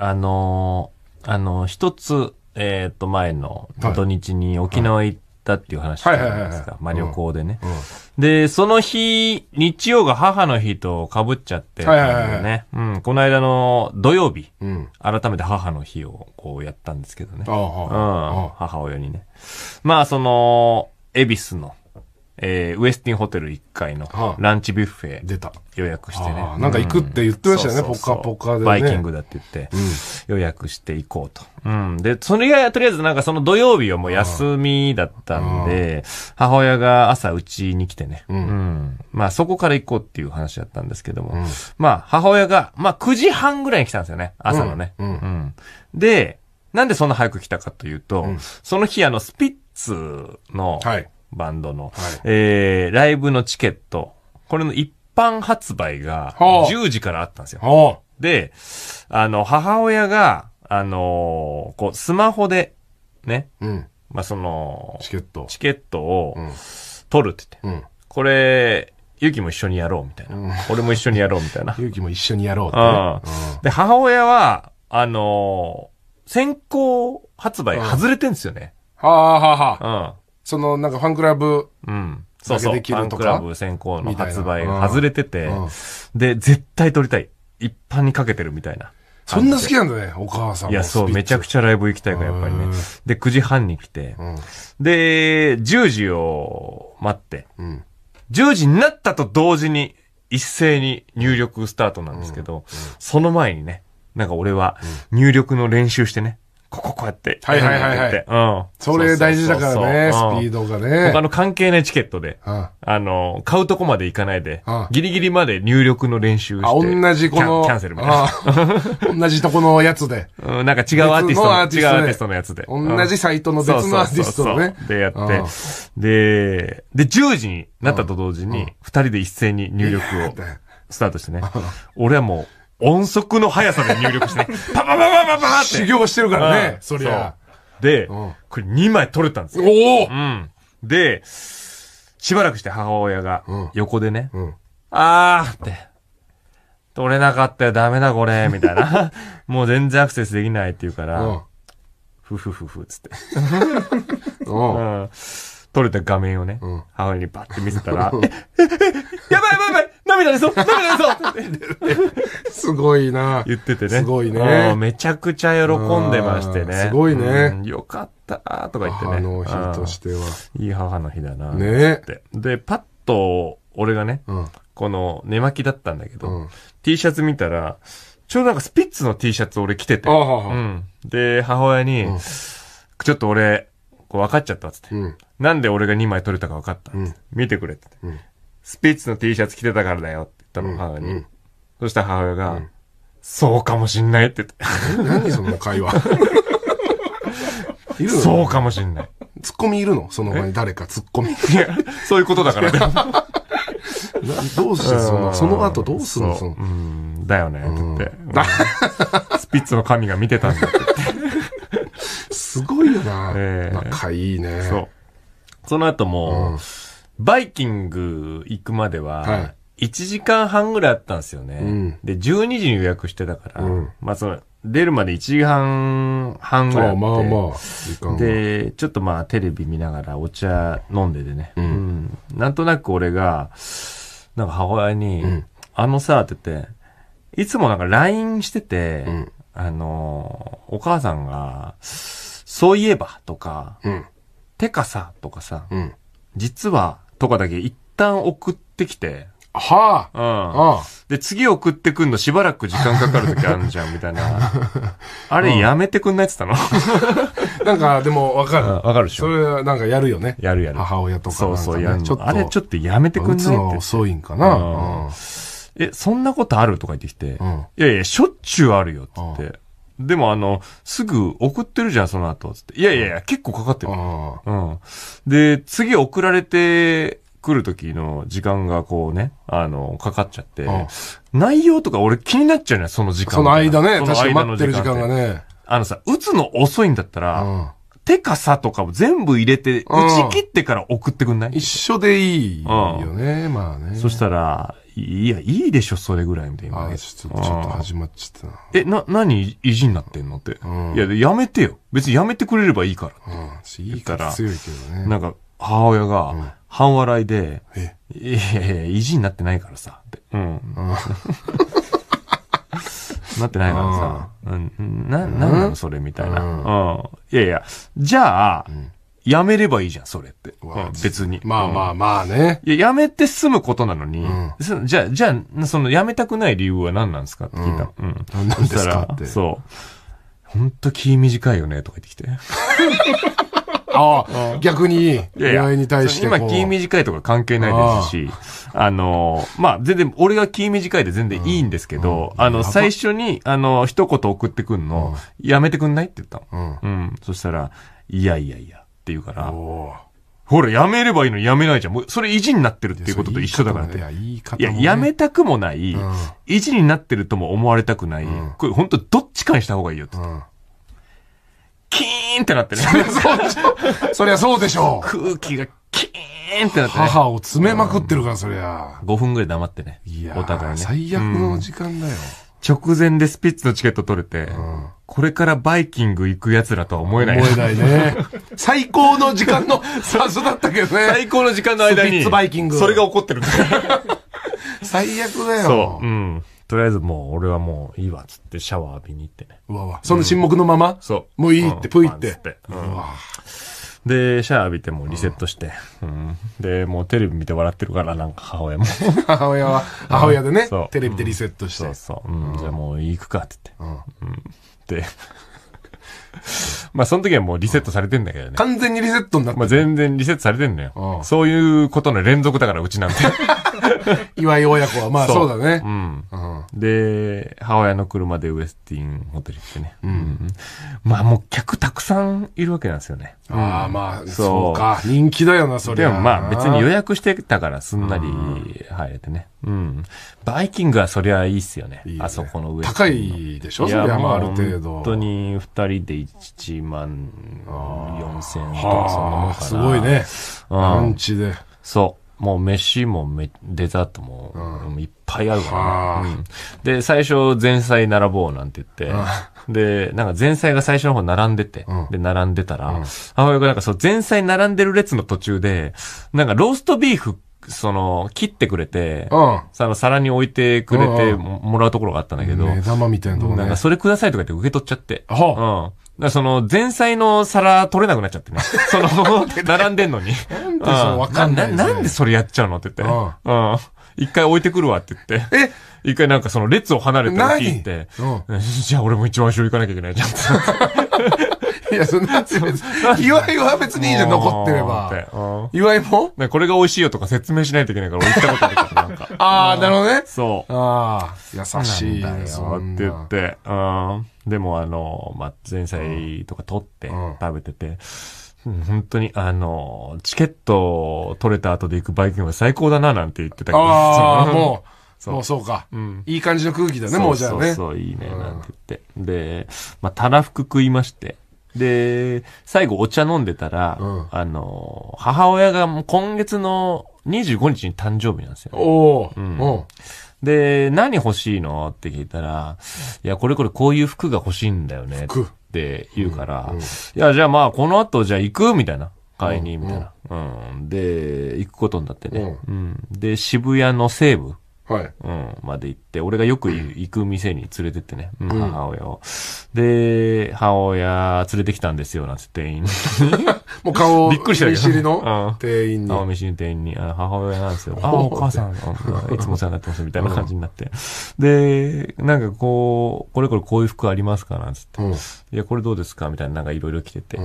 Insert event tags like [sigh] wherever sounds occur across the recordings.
あのー、あの、一つ、えっ、ー、と、前の土日に沖縄行ったっていう話じゃないですか。まあ旅行でね、うんうん、で、その日、日曜が母の日と被っちゃって、ね、はいはいはいうん、この間の土曜日、うん、改めて母の日をこうやったんですけどね。うん、母親にね。まあその、恵比寿の、えー、ウエスティンホテル1階のランチビュッフェ、出た。予約してね、なんか行くって言ってましたよね、ポカポカで、バイキングだって言って、予約していこうと。うん。で、それが、とりあえずなんかその土曜日はもう休みだったんで、母親が朝うちに来てね、うん、まあそこから行こうっていう話だったんですけども、まあ母親が、まあ9時半ぐらいに来たんですよね、朝のね。うんで、なんでそんな早く来たかというと、その日あのスピッツの、はいバンドの、はい、えー、ライブのチケット、これの一般発売が10時からあったんですよ。で、あの、母親が、あのー、こう、スマホで、ね、うん、まあ、その、チケット。チケットを、取るって言って、うん、これ、ゆきも一緒にやろうみたいな、うん。俺も一緒にやろうみたいな。ゆ [laughs] きも一緒にやろうって、ね、うん。で、母親は、あのー、先行発売外れてんですよね。はあははあ。うん。そのなんかファンクラブ、うん。そうそう。ファンクラブ先行の発売が外れてて、うんうん、で、絶対撮りたい。一般にかけてるみたいな。そんな好きなんだね、お母さんいや、そう、めちゃくちゃライブ行きたいから、やっぱりね。で、9時半に来て、うん、で、10時を待って、うん、10時になったと同時に、一斉に入力スタートなんですけど、うんうん、その前にね、なんか俺は入力の練習してね、こここうやって。はいはいはいはい。うん。それ大事だからね、スピードがね。他の関係ないチケットで、あの、買うとこまで行かないで、ギリギリまで入力の練習して。あ、同じこの。キャンセルみたいな。同じとこのやつで。うん、なんか違うアーティストの、違うアーティストのやつで。同じサイトの別のアーティストのね。でやって。で、で、10時になったと同時に、二人で一斉に入力をスタートしてね。俺はもう、音速の速さで入力してね、[laughs] パパパパパパって。修行してるからね、そりゃ。で、これ2枚取れたんですよ。おうん、で、しばらくして母親が横でね、あーって、取れなかったよ、ダメだこれ、みたいな。[laughs] もう全然アクセスできないって言うから、ふふふふ、つって。[laughs] 取れた画面をね、母親にバッて見せたら、やばいやばいやばい涙出そう涙出そうすごいな言っててね。すごいね。めちゃくちゃ喜んでましてね。すごいね、うん、よかったとか言ってね。母の日としては。いい母の日だなねで、パッと、俺がね、うん、この寝巻きだったんだけど、うん、T シャツ見たら、ちょうどなんかスピッツの T シャツ俺着てて。うん、で、母親に、ちょっと俺、こう分かっちゃったっつって、うん、なんで俺が2枚取れたか分かったっっ、うん、見てくれって、うん、スピッツの T シャツ着てたからだよって言ったの、母に。そしたら母親が、そうかもしんないって言って。何その会話。[laughs] そうかもしんない。ツッコミいるのその場に誰かツッコミ。いや、そういうことだからね。どうしてその、その後どうすんののうんだよね、ってスピッツの神が見てたんだって。[laughs] すごいよな。仲いいね。そう。その後も、バイキング行くまでは、1時間半ぐらいあったんですよね。うん、で、12時に予約してたから、うん、まあその、出るまで1時間半ぐらいあまあまあ、まあ、で、ちょっとまあテレビ見ながらお茶飲んででね。うん、なんとなく俺が、なんか母親に、あのさ、って言って、いつもなんか LINE してて、あの、お母さんが、そういえばとか、てかさ、とかさ、実は、とかだけ一旦送ってきて、はあ、うん。ああで、次送ってくんのしばらく時間かかる時あるじゃん、みたいな。[laughs] あれやめてくんないっつったのなんか、でもわかる。わ、うん、かるでしょ。それはなんかやるよね。やるやる。母親とか、ね、そうそう、やるあれちょっとやめてくんないって。打つ遅いんかな。うん、え、そんなことあるとか言ってきて、いやいや、しょっちゅうあるよって言って。でもあの、すぐ送ってるじゃん、その後。つって。いやいやいや、結構かかってる。うん。で、次送られてくる時の時間がこうね、あの、かかっちゃって、内容とか俺気になっちゃうね、その時間。その間ね、確かに待ってる時間がね。あのさ、打つの遅いんだったら、手かさとかを全部入れて、打ち切ってから送ってくんない、一緒でいいよね、まあね。そしたら、いや、いいでしょ、それぐらい、みたいな。あちょっと、ちょっと始まっちゃったな。え、な、何、意地になってんのって。うん、いや、やめてよ。別にやめてくれればいいから。うん、いいから、強いけどね。なんか、母親が、半笑いで、うん、いやいや、意地になってないからさ、って。うん。なってないからさ、うん、な、なんなのそれみたいな。うん。いやいや、じゃあ、うんやめればいいじゃん、それって。別に。まあまあまあね。や、やめて済むことなのに、うん、じゃあ、じゃあ、その、やめたくない理由は何なんですかって聞いた。うん。うん、何ですかって。そう。ほんと気短いよね、とか言ってきて。[laughs] ああ、逆に、恋愛に対して今、気短いとか関係ないですし、あの、まあ、全然、俺が気短いで全然いいんですけど、あの、最初に、あの、一言送ってくんの、やめてくんないって言ったの。うん。そしたら、いやいやいや、って言うから。ほら、やめればいいのにやめないじゃん。もう、それ意地になってるっていうことと一緒だからって。いや、いい方、ね、いや、やめたくもない、うん、意地になってるとも思われたくない。うん、これ、本当どっちかにした方がいいよって。うんキーンってなってね。そりゃそうでしょう。空気がキーンってなってね。母を詰めまくってるから、そりゃ。5分ぐらい黙ってね。いや、お互いね。最悪の時間だよ。うん直前でスピッツのチケット取れて、これからバイキング行く奴らとは思えない。思えないね。[laughs] 最高の時間の、さすだったけどね。最高の時間の間に。スピッツバイキング。それが起こってる。[laughs] 最悪だよ。そう。うん。とりあえずもう、俺はもういいわ、つってシャワー浴びに行ってね。うわわ。その沈黙のまま、そう。もういいって、ぷいって。うわ。で、シャア浴びてもリセットして、うん、で、もうテレビ見て笑ってるから、なんか母親も。[laughs] 母親は、母親でね、テレビでリセットして。そうそう、うん。じゃあもう行くかって言って。うん。で、[laughs] まあその時はもうリセットされてんだけどね。完全にリセットになってまあ全然リセットされてんのよ。そういうことの連続だから、うちなんて。[laughs] [laughs] 岩井親子は、まあそうだね。うん。で、母親の車でウエスティンホテル行ってね。うん。まあもう客たくさんいるわけなんですよね。ああ、まあ、そうか。人気だよな、それ。でもまあ別に予約してたからすんなり入れてね。うん。バイキングはそりゃいいっすよね。あそこの上。高いでしょそれはまあある程度。本当に二人で一万四千とかそんなもんかな。すごいね。うん。ランチで。そう。もう飯もめデザートも,、いっぱいあるわ、ね、うん、で、最初前菜並ぼうなんて言って、で、なんか前菜が最初の方並んでて、うん、で、並んでたら、うん、母親がなんかそう前菜並んでる列の途中で、なんかローストビーフその、切ってくれて、うん、その皿に置いてくれてもらうところがあったんだけど、目玉みたいなとこ、ね、なんかそれくださいとか言って受け取っちゃって、はうん。だその、前菜の皿取れなくなっちゃってね。[laughs] その、並んでんのに。なんでそれわかんない、なんでそれやっちゃうのって言って。うん。一回置いてくるわって言って。え一回なんかその列を離れて聞いて。うん、じゃあ俺も一番後ろ行かなきゃいけないじゃん。いや、そんな、[laughs] 岩井は別にいいじゃん、残ってれば。岩井もこれが美味しいよとか説明しないといけないから、俺行ったこと [laughs] あるから、なんか。ああ、なるほどね。そう。ああ、優しい。そうって言って。でも、あの、ま、前菜とか取って食べてて。本当に、あの、チケット取れた後で行くバイキングは最高だな、なんて言ってたけど。ああ、もう。[laughs] そうそうか、うん。いい感じの空気だね、もうじゃあね。そうそう、いいね、なんて言って。で、まあ、たらふく食いまして。で、最後お茶飲んでたら、うん、あの、母親が今月の25日に誕生日なんですよ、ね。おうん、で、何欲しいのって聞いたら、いや、これこれこういう服が欲しいんだよね。って言うから、うんうん、いや、じゃあまあ、この後じゃあ行くみたいな。買いに、みたいな、うん、うん、で、行くことになってね、うん。で、渋谷の西部。はい。うん、まで行って、俺がよく行く店に連れてってね、うん、母親を。で、母親連れてきたんですよ、なんて店員に。[laughs] もう顔を、[laughs] びっくりしたよ。ど。見知りの店員に。顔見知りの店員に、あ母親 [laughs] なんですよ。あ、お母さん、いつもお世話になってます、みたいな感じになって。で、なんかこう、これこれこういう服ありますかなんつって、うん。いや、これどうですかみたいな、なんかいろいろ着てて、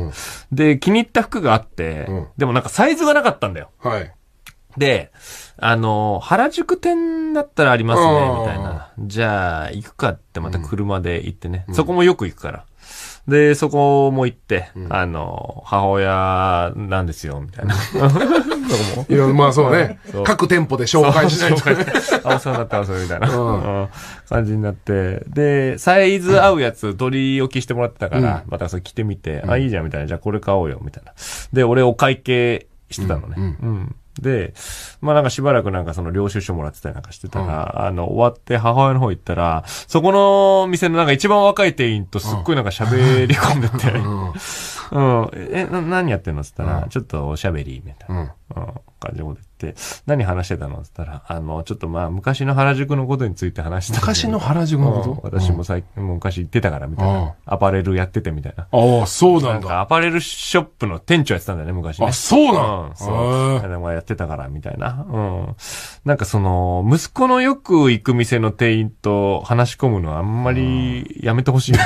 で、気に入った服があって、でもなんかサイズがなかったんだよ。はい。で、あの、原宿店だったらありますね、みたいな。じゃあ、行くかってまた車で行ってね。うん、そこもよく行くから。で、そこも行って、うん、あの、母親なんですよ、みたいな。[laughs] そこも。いや、まあそうね。各店舗で紹介しないと、あ、お世話になった、それみたいな、うん、感じになって。で、サイズ合うやつ取り置きしてもらってたから、うん、またそれ着てみて、あ、いいじゃん、みたいな。じゃあこれ買おうよ、みたいな。で、俺お会計してたのね。うんで、まあなんかしばらくなんかその領収書もらってたりなんかしてたら、うん、あの、終わって母親の方行ったら、そこの店のなんか一番若い店員とすっごいなんか喋り込んでて、うん、うん、え、な、何やってんのっつったら、うん、ちょっとおしゃべり、みたいな。うん、感じで言って、何話してたのって言ったら、あの、ちょっとまあ、昔の原宿のことについて話してた。昔の原宿のこと、うん、私も最近、昔行ってたからみたいな。アパレルやっててみたいな。ああ、そうなんだ。なんかアパレルショップの店長やってたんだよね、昔、ね。あ、そうなん、うん、そう。でもやってたからみたいな。うん。なんかその、息子のよく行く店の店員と話し込むのはあんまりやめてほしいな。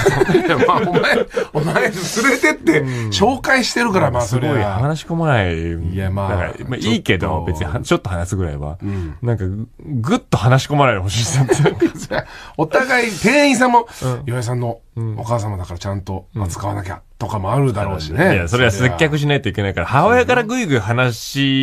[laughs] まあ、お前、お前連れてって、紹介してるから、まあ、すごい話し込まない。いや、まあ。まあいいけど、別にちょっと話すぐらいは。うん、なんか、ぐっと話し込まないでほしいでって。[laughs] お互い、店員さんも、岩井さんのお母様だからちゃんと扱わなきゃとかもあるだろうしね。いや、それは接客しないといけないから、母親からぐいぐい話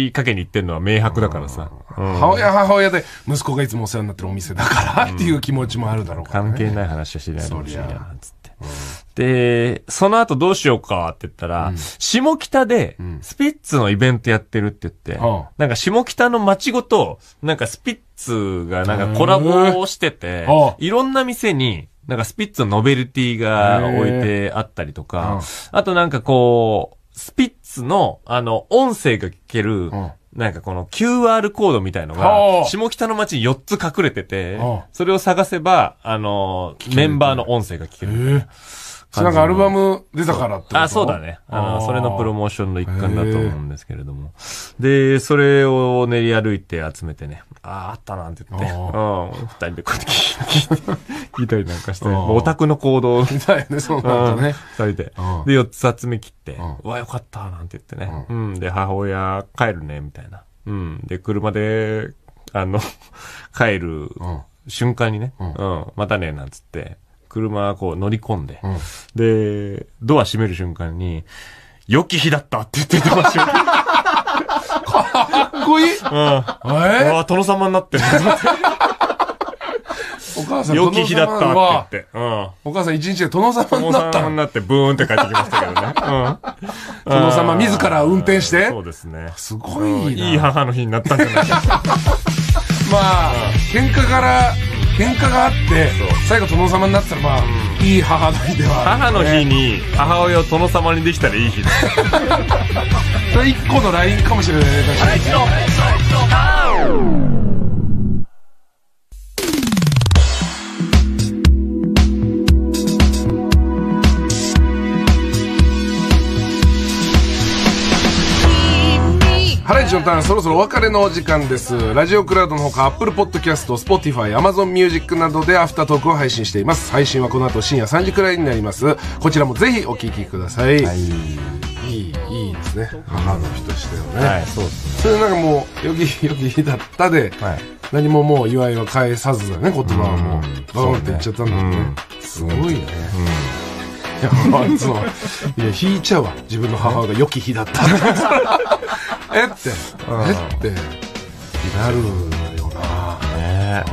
しかけに行ってるのは明白だからさ。母親母親で、息子がいつもお世話になってるお店だからっていう気持ちもあるだろうから、ね。関係ない話はしないでほしいな、つって。で、その後どうしようかって言ったら、うん下北でスピッツのイベントやってるって言って、なんか下北の街ごと、なんかスピッツがなんかコラボをしてて、いろんな店に、なんかスピッツのノベルティが置いてあったりとか、あとなんかこう、スピッツの、あの、音声が聞ける、なんかこの QR コードみたいのが、下北の街に4つ隠れててそれを探せば、あの、メンバーの音声が聞ける。なんかアルバム出たからってあ、そうだね。あの、それのプロモーションの一環だと思うんですけれども。で、それを練り歩いて集めてね、ああ、あったなんて言って、うん、二人でこうやって聞いたりなんかして、オタクの行動みたいね、そうなんね。二人で。で、四つ集め切って、うわ、よかった、なんて言ってね。うん、で、母親帰るね、みたいな。うん、で、車で、あの、[laughs] 帰る瞬間にね、うん、またね、なんつって、車、こう乗り込んで、うん、で、ドア閉める瞬間に、良き日だったって言ってました。かっこいいうん。えー、わ殿様になってる。お母さん、良き日だったって言って。うん。お母さん一日で殿様になった。殿様になってブーンって帰ってきましたけどね。うん。殿様自ら運転して。そうですね。すごいな、いい母の日になったんじゃないですか。[laughs] まあ、喧嘩から喧嘩があって最後殿様になってたらまあ、うん、いい母の日では、ね、母の日に母親を殿様にできたらいい日だ [laughs] それ一個のラインかもしれないね確かに、のターン、そろそろお別れのお時間です。ラジオクラウドのほか、Apple Podcast、Spotify、Amazon Music などでアフタートークを配信しています。配信はこの後深夜3時くらいになります。こちらもぜひお聴きください。はい、いい、いいですね。母の日としてはね。はい、そうですね。それなんかもう、よぎ [laughs] よぎだったで、はい、何ももう祝いは返さずだね、言葉はもう、バーンって言っちゃったんだけどね。すごいね。うんいや、そう。いや、引いちゃうわ。自分の母が良き日だった。えって、えってなるよな、ね、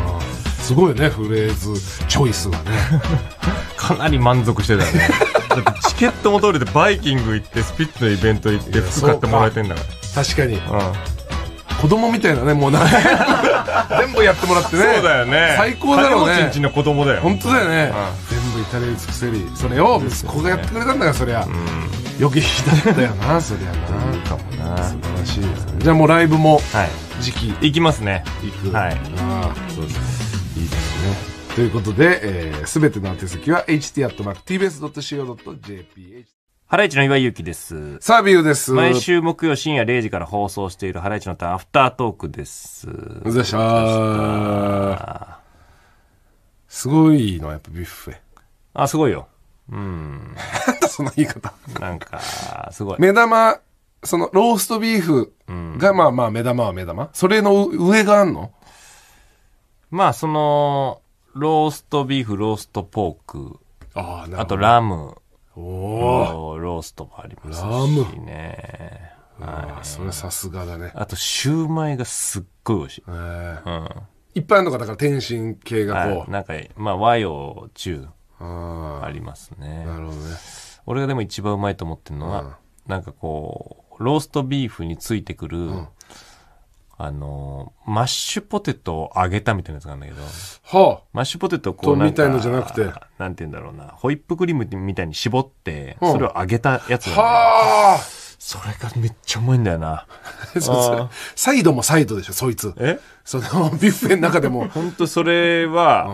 すごいねフレーズチョイスがね [laughs] かなり満足してたよね [laughs] だってチケットも取れてバイキング行ってスピッツのイベント行って服買ってもらえてんだから確かに、うん子供みたいなねもうな [laughs] 全部やってもらってねそうだよね最高だろうね金持ちの子供だよ本当だよね、うん、全部至れり尽くせりそれを息子がやってくれたんだからそりゃ、うん余計だったよなそりゃなかもな素晴らしいですねじゃあもうライブも時期、はい、行きますね行くはいああそうですねいいですねということで、えー、全ての宛先は ht.tbs.co.jp ハライチの岩井ゆきです。サービューです。毎週木曜深夜0時から放送しているハライチのターンアフタートークです。お疲れしたすごいのはやっぱビュッフェ。あ、すごいよ。うん。その言い方。なんか、すごい。目玉、そのローストビーフが、まあまあ目玉は目玉。それの上があんのまあその、ローストビーフ、ローストポーク。ああ、あとラム。おローストもありますしね。ラム。はい、それさすがだね。あと、シューマイがすっごい美味しい。ええ。うん、一般の方から天津系がこう。なんか、まあ和洋中ありますね。なるほどね。俺がでも一番うまいと思ってるのは、うん、なんかこうローストビーフについてくる、うん、あのマッシュポテトを揚げたみたいなやつなんだけど、はあ、マッシュポテトをこうみたいのじゃなくてなんて言うんだろうなホイップクリームみたいに絞って、うん、それを揚げたやつはあそれがめっちゃうまいんだよな [laughs] サイドもサイドでしょそいつえそのビュッフェの中でも [laughs] 本当それは、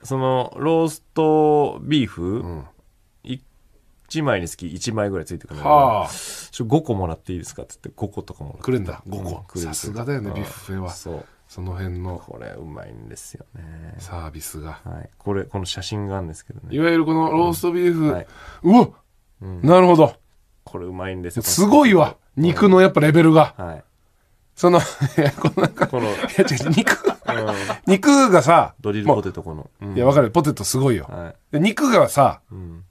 うん、そのローストビーフ、1枚につき1枚ぐらいついてくるあはあちょ5個もらっていいですかって言って5個とかもらってくれんだ5個、うんさすがだよねビュッフェはそうその辺のこれうまいんですよねサービスがはいこれこの写真があるんですけどいわゆるこのローストビーフ、うはいうわ、なるほどこれうまいんですよすごいわ肉のやっぱレベルがはいその [laughs] いやこのなんかこの、え、ちいや違うう肉肉がさドリルポテトこの、うんいやわかるポテトすごいよはいで肉がさうん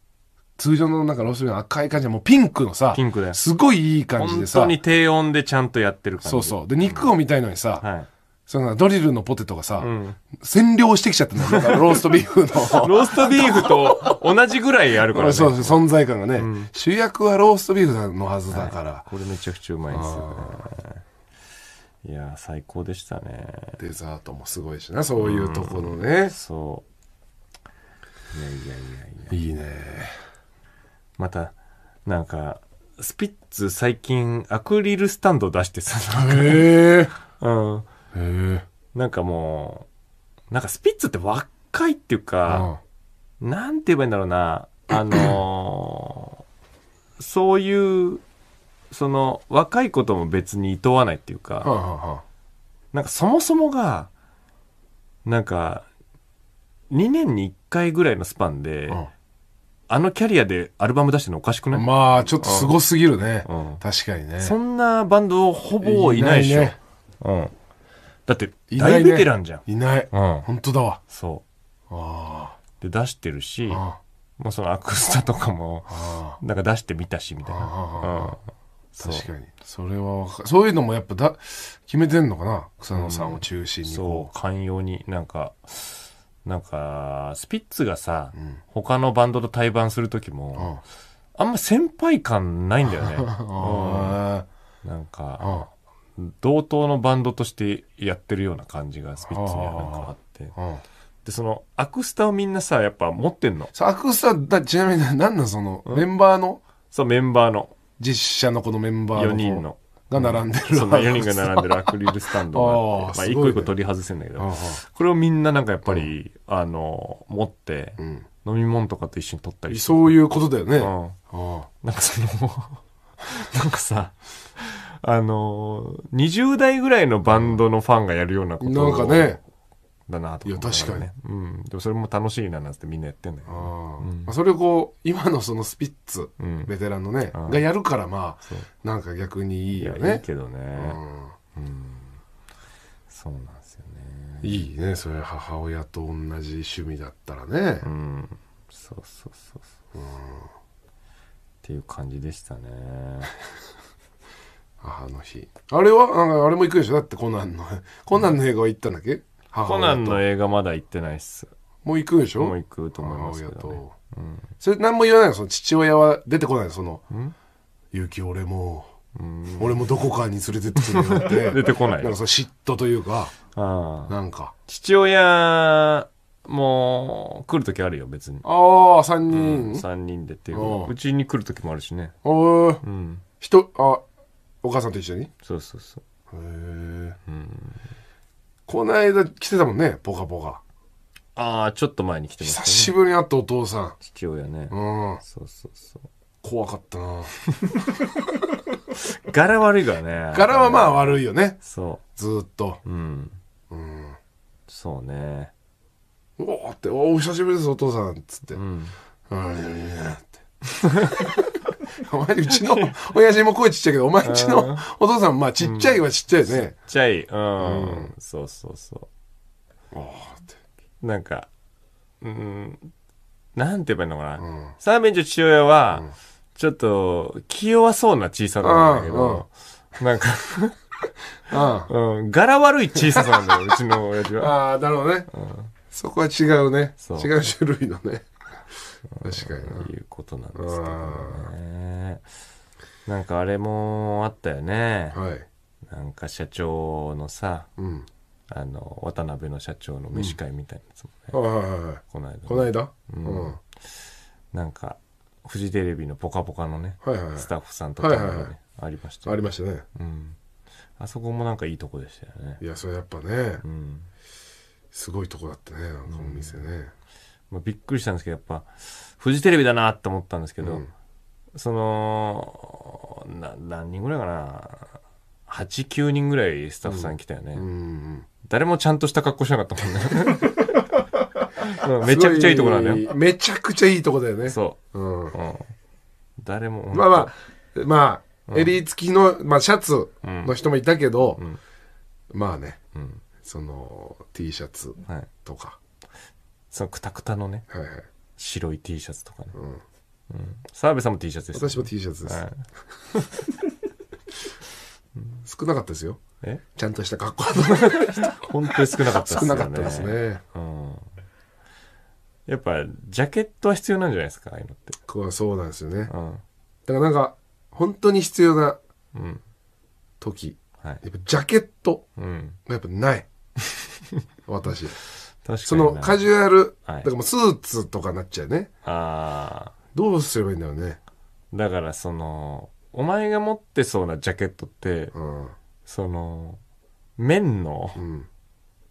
通常のなんかローストビーフの赤い感じはもうピンクのさ、ピンクだよすごいいい感じで本さ当、に低温でちゃんとやってる感じそうそう。で、肉を見たいのにさ、そのドリルのポテトがさ、ん占領してきちゃったんだよ。ローストビーフの。[laughs] ローストビーフと同じぐらいあるからね。そうそう、存在感がね、主役はローストビーフのはずだから。これめちゃくちゃうまいっですよね。いや最高でしたね。デザートもすごいしな、そういうところね。そう。いやいやいやいいね。また、なんか、スピッツ最近アクリルスタンド出してさ、へ [laughs] うん。へなんかもう、なんかスピッツって若いっていうか、うん、なんて言えばいいんだろうな、あのー、[coughs] そういう、その若いことも別に厭わないっていうか、なんかそもそもが、なんか、2年に1回ぐらいのスパンで、あのキャリアでアルバム出してるのおかしくないまあ、ちょっとすごすぎるね。うん、確かにね。そんなバンドほぼいないでしょ。いいね、うん。だって、大ベテランじゃん。いない、ね。うん。本当だわ。そう。ああ。で、出してるし、もうそのアクスタとかも、なんか出してみたし、みたいな。うん。確かにそれはかそういうのもやっぱだ決めてんのかな草野さんを中心に、うん、そう寛容になんかなんか、スピッツがさ、うん、他のバンドと対バンする時も、うん、あんま先輩感ないんだよね。[laughs] うん、なんか、同等のバンドとしてやってるような感じがスピッツにはなんかあって。で、その、アクスタをみんなさ、やっぱ持ってんの。アクスタだ、ちなみに何なんその、メンバーのそう、メンバーの。実写のこのメンバーの。4人の。が並んでる、うん、その4人が並んでるアクリルスタンドがあってまあ、一個一個取り外せんだけど、これをみんななんかやっぱり、うん、あの持って、うん、飲み物とかと一緒に取ったりそういうことだよね、うん、なんかその [laughs] なんかさあの20代ぐらいのバンドのファンがやるようなことなんかねだなといや確かに、うん、でもそれも楽しいななんてみんなやってんだよ、ね、あ、うん、それをこう今のそのスピッツ、うん、ベテランのねがやるからまあなんか逆にいいよねいいけどね、うん、うん、そうなんですよねいいねそれ母親と同じ趣味だったらねうんそうそうそうそう、うん、っていう感じでしたね [laughs] 母の日あれはあれも行くでしょだってコナンのコナンの映画は行ったんだっけ、コナンの映画まだ行ってないっす。もう行くでしょもう行くと思いますけど、ね、うん、それ何も言わないのその父親は出てこないその「ゆき俺も俺もどこかに連れてってくれ」って [laughs] 出てこないなんかその嫉妬というかあなんか父親もう来る時あるよ別にああ3人、うん、3人でっていううちに来る時もあるしねああ、うん、人あお母さんと一緒にそうそうそうへえ、うんこの間来てたもんね、ぽかぽか。ああ、ちょっと前に来てました、ね。久しぶりに会ったお父さん。父親ね。うん。そうそうそう。怖かったな [laughs] 柄悪いからね。柄はまあ悪いよね。そう。ずっと。うん。うん。そうね。おおって、お久しぶりです、お父さん。つって。うん。あいやいやって。[laughs] お前、うちの親父も声ちっちゃいけど、お前うちのお父さんまあ、ちっちゃいはちっちゃいですね。ちっちゃい、うん。うん、そうそうそう。おなんか、うん、なんて言えばいいのかな。ーん、ン便所父親は、ちょっと、気弱そうな小ささなんだけど、うん、なんか [laughs] [laughs] うん、柄悪い小ささなんだよ、うちの親父は。ああ、なるほどね。そこは違うね。違う種類のね。確かにないうことなんですけどねなんかあれもあったよね、はいなんか社長のさうんあの渡辺の社長の飯会みたいなやつもね、この間この間うんうんなんかフジテレビの「ぽかぽかのね、はいはいスタッフさんとかもね、はいはいはいありましたね。ありましたねうん、あそこもなんかいいとこでしたよねいやそれやっぱねうんすごいとこだったねなのお店ねまあ、びっくりしたんですけどやっぱフジテレビだなって思ったんですけど、うん、そのな何人ぐらいかな89人ぐらいスタッフさん来たよね、うん、誰もちゃんとした格好しなかったもんね [laughs] めちゃくちゃいいとこなんだよめちゃくちゃいいとこだよねそう、うん誰もまあまあまあ、襟付きの、まあ、シャツの人もいたけど、まあね、その T シャツとか、はいそのくたくたのね、はいはい。白い T シャツとかね。うん。うん、澤部さんも T シャツです、ね。私も T シャツです。はい [laughs] 少なかったですよ。えちゃんとした格好の [laughs] 本当に少なかったですね。少なかったですね。うん。やっぱ、ジャケットは必要なんじゃないですか、ああいうのって。こうそうなんですよね。うん。だからなんか、本当に必要な時。うん、はい、やっぱジャケット。がやっぱない。私。そのカジュアル、はい、だからもうスーツとかなっちゃうねああどうすればいいんだろうねだからそのお前が持ってそうなジャケットって、うん、その面の、うん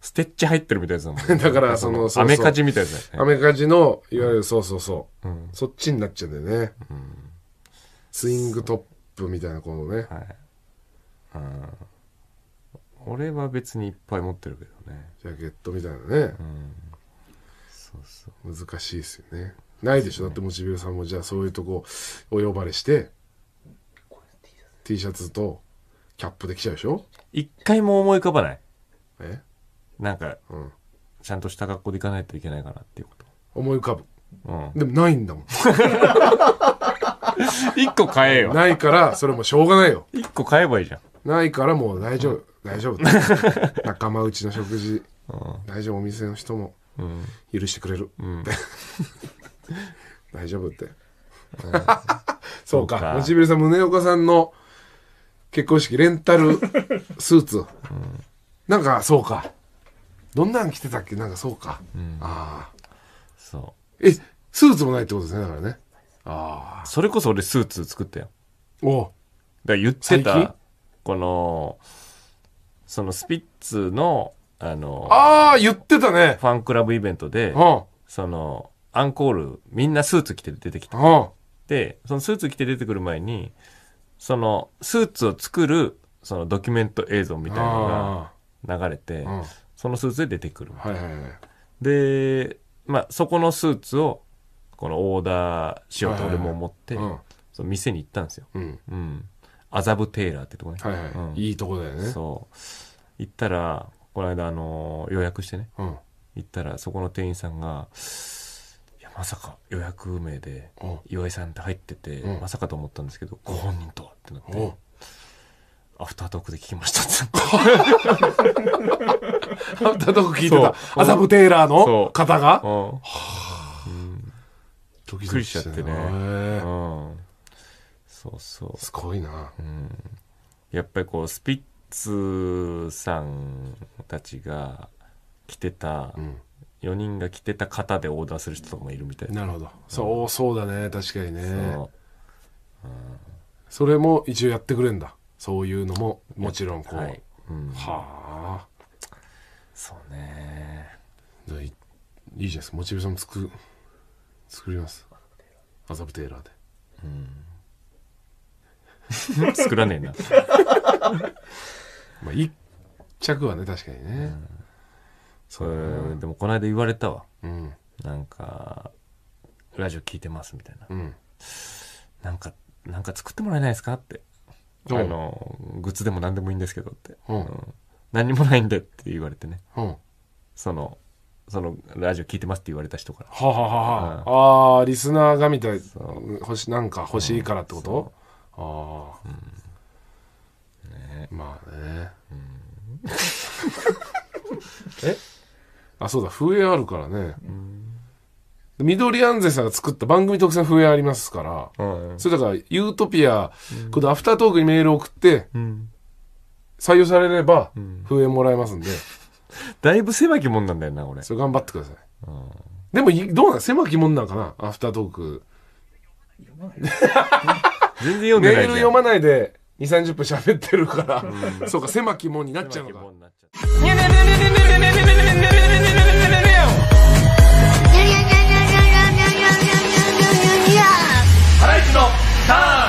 ステッチ入ってるみたいですもん、ね、[laughs] だからその、アメカジみたいですね。アメカジの、いわゆるそうそうそう。うん、そっちになっちゃうんだよね、うん。スイングトップみたいな、このね。はい。うん俺は別にいっぱい持ってるけどねジャケットみたいなね、うん、そうそう難しいですよねないでしょ、ね、だってチベーシさんもじゃあそういうとこお呼ばれして T シャツとキャップできちゃうでしょ一回も思い浮かばないえなんか、うん、ちゃんとした格好でいかないといけないかなっていうこと思い浮かぶ、うん、でもないんだもん [laughs] 一個買えよないからそれもしょうがないよ一個買えばいいじゃんないからもう大丈夫、大丈夫 [laughs] 仲間内の食事大丈夫お店の人も許してくれる、って [laughs] 大丈夫ってそうかもちさん宗岡さんの結婚式レンタル [laughs] スーツ、うん、なんかそうかどんなん着てたっけなんかそうか、うん、ああそうえスーツもないってことですねだからねああそれこそ俺スーツ作ったよおだ言ってたこの、そのスピッツの、あの、ああ、言ってたね。ファンクラブイベントで、その、アンコール、みんなスーツ着て出てきた。で、そのスーツ着て出てくる前に、その、スーツを作る、そのドキュメント映像みたいなのが流れて、そのスーツで出てくるみたいな。で、まあ、そこのスーツを、このオーダーしようと俺も思って、その店に行ったんですよ。うん、うん麻布テーラーってとこね、はいはいうん、いいとこだよねそう行ったらこの間あの予約してね、うん、行ったらそこの店員さんが「いやまさか予約名で岩井さんって入ってて、うん、まさかと思ったんですけどご本人とは」ってなって。アフタートークで聞きました [laughs] アフタートーク聞いてた麻布テーラーの方が、はあ、びっくりしちゃってね、うんそうそうすごいな、うん、やっぱりこうスピッツさんたちが着てた、うん、4人が着てた型でオーダーする人とかもいるみたいななるほど、うん、そうそうだね確かにねそう、うん、それも一応やってくれんだそういうのももちろんこう、はい、うん、はあそうねいいいじゃないですかモチベーションもく作ります麻布テーラーでうん [laughs] 作らねえな。[laughs] まあ、一着はね、確かにね。それ、でもこの間言われたわ。うん。なんか、ラジオ聞いてますみたいな。うん。なんか、なんか作ってもらえないですかって。あの、グッズでも何でもいいんですけどって。うん。何にもないんだって言われてね。うん。その、そのラジオ聞いてますって言われた人から。はははは。ああ、リスナーがみたい。星、なんか欲しいからってことああ、うん、ねまあね、うん、[laughs] えあそうだ笛あるからね、緑安全さんが作った番組特選笛ありますから、うん、それだからユートピア、うん、このアフタートークにメールを送って、うん、採用されれば笛もらえますんで、[laughs] だいぶ狭きもんなんだよなこれそれ頑張ってください、でもどうなん狭きもんなんかなアフタートーク [laughs] 全然読んでないール読まないで2、30分喋ってるから、そうか、狭き門になっちゃうのか。ハライチのターン